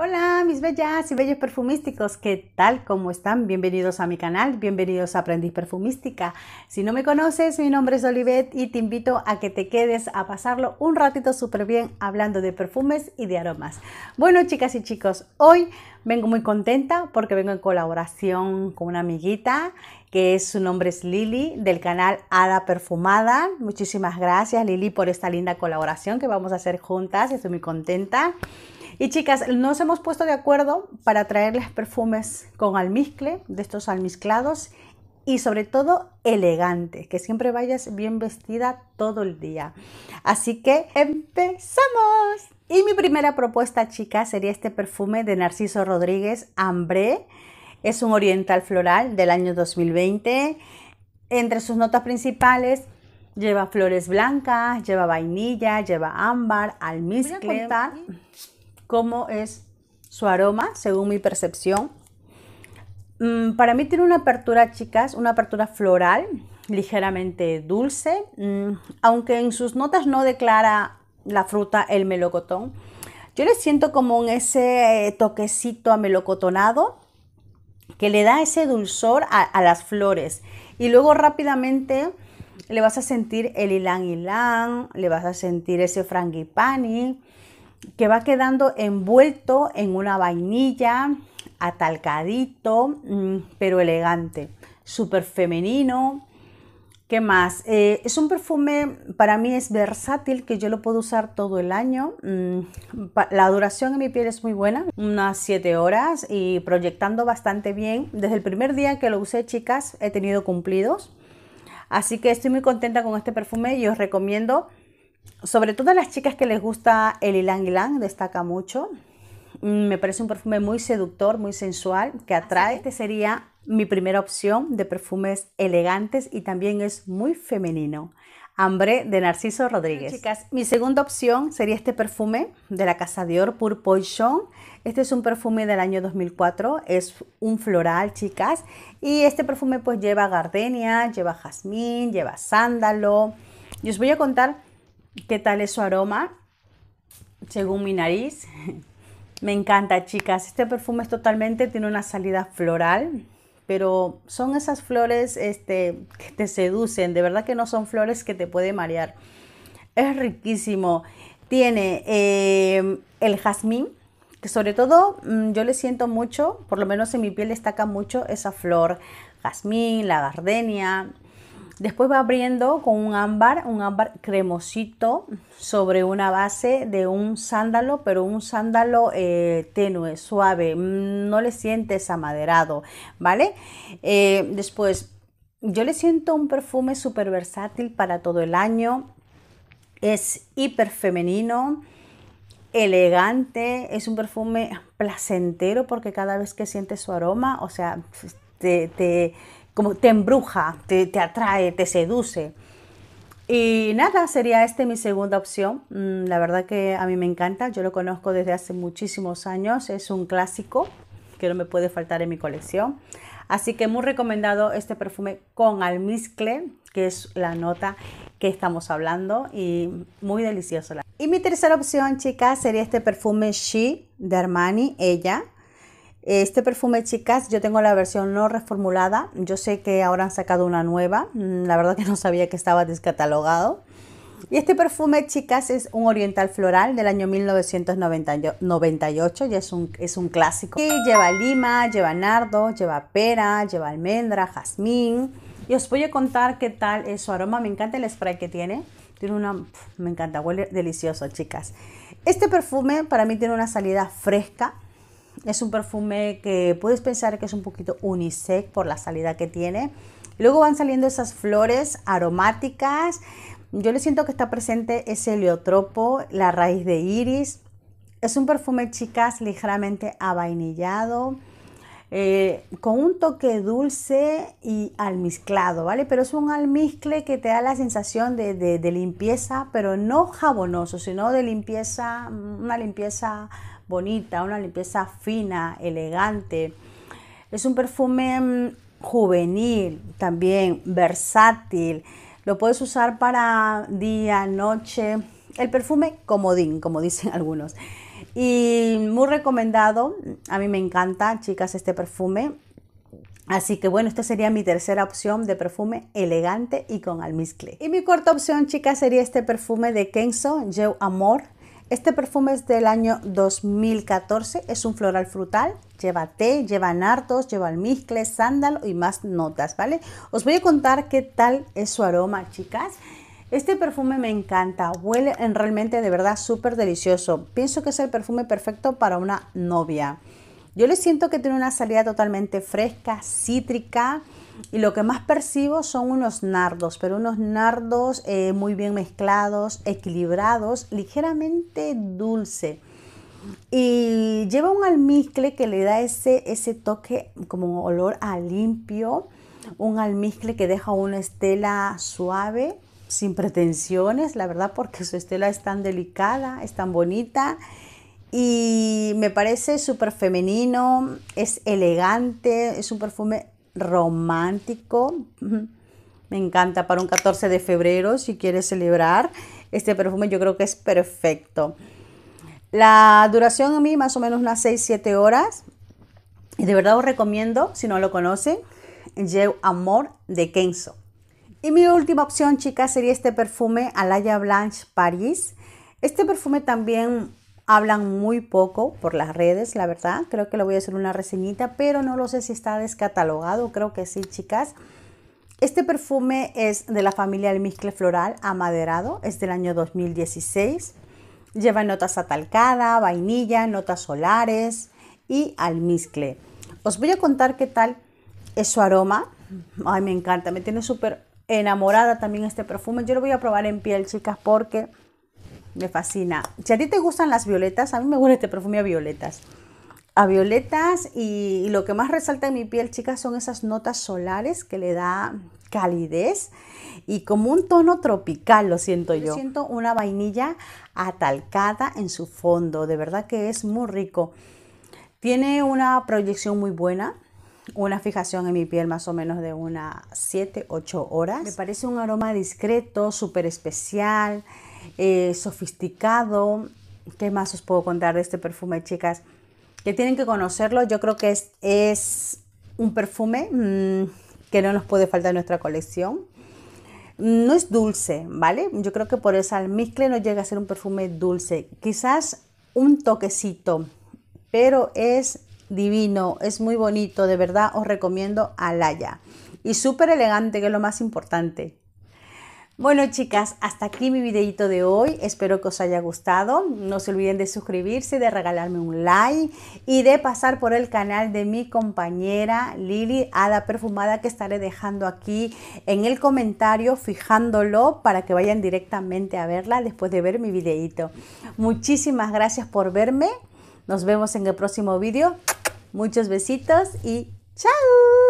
Hola mis bellas y bellos perfumísticos, ¿qué tal? ¿Cómo están? Bienvenidos a mi canal, bienvenidos a Aprendiz Perfumística. Si no me conoces, mi nombre es Olivet y te invito a que te quedes a pasarlo un ratito súper bien hablando de perfumes y de aromas. Bueno chicas y chicos, hoy vengo muy contenta porque vengo en colaboración con una amiguita que es, su nombre es Lili del canal Hada Perfumada. Muchísimas gracias Lili por esta linda colaboración que vamos a hacer juntas, estoy muy contenta. Y chicas, nos hemos puesto de acuerdo para traerles perfumes con almizcle, de estos almizclados, y sobre todo elegante, que siempre vayas bien vestida todo el día. Así que empezamos. Y mi primera propuesta, chicas, sería este perfume de Narciso Rodríguez, Hambre. Es un oriental floral del año 2020. Entre sus notas principales lleva flores blancas, lleva vainilla, lleva ámbar, almizcle. Voy cómo es su aroma, según mi percepción. Mm, para mí tiene una apertura, chicas, una apertura floral, ligeramente dulce, mm, aunque en sus notas no declara la fruta el melocotón. Yo le siento como un ese eh, toquecito melocotonado que le da ese dulzor a, a las flores. Y luego rápidamente le vas a sentir el ylang ylang, le vas a sentir ese frangipani, que va quedando envuelto en una vainilla, atalcadito, mm, pero elegante, súper femenino. ¿Qué más? Eh, es un perfume, para mí es versátil, que yo lo puedo usar todo el año. Mm, la duración en mi piel es muy buena, unas 7 horas y proyectando bastante bien. Desde el primer día que lo usé, chicas, he tenido cumplidos. Así que estoy muy contenta con este perfume y os recomiendo sobre todo a las chicas que les gusta el ylang ylang, destaca mucho. Mm, me parece un perfume muy seductor, muy sensual, que atrae. Este sería mi primera opción de perfumes elegantes y también es muy femenino. Hambre de Narciso Rodríguez. chicas, mi segunda opción sería este perfume de la Casa de Or Pur Este es un perfume del año 2004, es un floral, chicas, y este perfume pues lleva gardenia, lleva jazmín, lleva sándalo. Y os voy a contar ¿Qué tal es su aroma? Según mi nariz. Me encanta, chicas. Este perfume es totalmente, tiene una salida floral, pero son esas flores este, que te seducen. De verdad que no son flores que te puede marear. Es riquísimo. Tiene eh, el jazmín, que sobre todo mm, yo le siento mucho, por lo menos en mi piel destaca mucho esa flor. Jazmín, la gardenia, Después va abriendo con un ámbar, un ámbar cremosito sobre una base de un sándalo, pero un sándalo eh, tenue, suave, mm, no le sientes amaderado, ¿vale? Eh, después, yo le siento un perfume súper versátil para todo el año, es hiper femenino elegante, es un perfume placentero porque cada vez que sientes su aroma, o sea, te, como te embruja, te, atrae, te seduce. Y nada, sería este mi segunda opción. Mm, la verdad que a mí me encanta, yo lo conozco desde hace muchísimos años, es un clásico que no me puede faltar en mi colección. Así que muy recomendado este perfume con almizcle, que es la nota que estamos hablando y muy delicioso. Y mi tercera opción, chicas, sería este perfume She de Armani, ella. Este perfume, chicas, yo tengo la versión no reformulada. Yo sé que ahora han sacado una nueva. Mm, la verdad que no sabía que estaba descatalogado. Y este perfume, chicas, es un oriental floral del año 1998, ya es un, es un clásico. Y lleva lima, lleva nardo, lleva pera, lleva almendra, jazmín. Y os voy a contar qué tal es su aroma. Me encanta el spray que tiene. Tiene una... me encanta, huele delicioso, chicas. Este perfume para mí tiene una salida fresca, es un perfume que puedes pensar que es un poquito unisex por la salida que tiene. Luego van saliendo esas flores aromáticas. Yo le siento que está presente ese heliotropo, la raíz de iris. Es un perfume, chicas, ligeramente avainillado. Eh, con un toque dulce y almizclado, ¿vale? Pero es un almizcle que te da la sensación de, de limpieza, pero no jabonoso, sino de limpieza, una limpieza bonita, una limpieza fina, elegante. Es un perfume mm, juvenil, también versátil. Lo puedes usar para día, noche. El perfume comodín, como dicen algunos. Y muy recomendado. A mí me encanta, chicas, este perfume. Así que bueno, esta sería mi tercera opción de perfume elegante y con almizcle. Y mi cuarta opción, chicas, sería este perfume de Kenzo, Jeu Amor. Este perfume es del año 2014, es un floral frutal, lleva té, lleva nardos, lleva almizcle, sándalo y más notas, ¿vale? Os voy a contar qué tal es su aroma, chicas. Este perfume me encanta, huele realmente de verdad súper delicioso. Pienso que es el perfume perfecto para una novia. Yo le siento que tiene una salida totalmente fresca, cítrica, y lo que más percibo son unos nardos, pero unos nardos eh, muy bien mezclados, equilibrados, ligeramente dulce. Y lleva un almizcle que le da ese, ese toque como olor a limpio, un almizcle que deja una estela suave, sin pretensiones, la verdad, porque su estela es tan delicada, es tan bonita. Y me parece súper femenino, es elegante, es un perfume romántico. Me encanta para un 14 de febrero si quieres celebrar. Este perfume yo creo que es perfecto. La duración a mí más o menos unas 6-7 horas. Y de verdad os recomiendo, si no lo conocen, Jeu Amor de Kenzo. Y mi última opción, chicas, sería este perfume Alaya Blanche Paris. Este perfume también Hablan muy poco por las redes, la verdad. Creo que le voy a hacer una reseñita, pero no lo sé si está descatalogado. Creo que sí, chicas. Este perfume es de la familia Almizcle Floral Amaderado, es del año 2016. Lleva notas atalcada, vainilla, notas solares y almizcle. Os voy a contar qué tal es su aroma. Ay, me encanta, me tiene súper enamorada también este perfume. Yo lo voy a probar en piel, chicas, porque me fascina. Si a ti te gustan las violetas, a mí me gusta este perfume a violetas. A violetas y, lo que más resalta en mi piel, chicas, son esas notas solares que le da calidez y como un tono tropical, lo siento yo. yo. Siento una vainilla atalcada en su fondo, de verdad que es muy rico. Tiene una proyección muy buena, una fijación en mi piel más o menos de unas 7, 8 horas. Me parece un aroma discreto, súper especial. Eh, sofisticado. ¿Qué más os puedo contar de este perfume, chicas? Que tienen que conocerlo. Yo creo que es, es un perfume mm, que no nos puede faltar en nuestra colección. No es dulce, ¿vale? Yo creo que por esa almizcle no llega a ser un perfume dulce. Quizás un toquecito, pero es divino, es muy bonito, de verdad os recomiendo Alaya. Y súper elegante, que es lo más importante. Bueno chicas, hasta aquí mi videito de hoy, espero que os haya gustado, no se olviden de suscribirse, de regalarme un like y de pasar por el canal de mi compañera Lili Ada Perfumada que estaré dejando aquí en el comentario fijándolo para que vayan directamente a verla después de ver mi videito. Muchísimas gracias por verme, nos vemos en el próximo vídeo, muchos besitos y chao.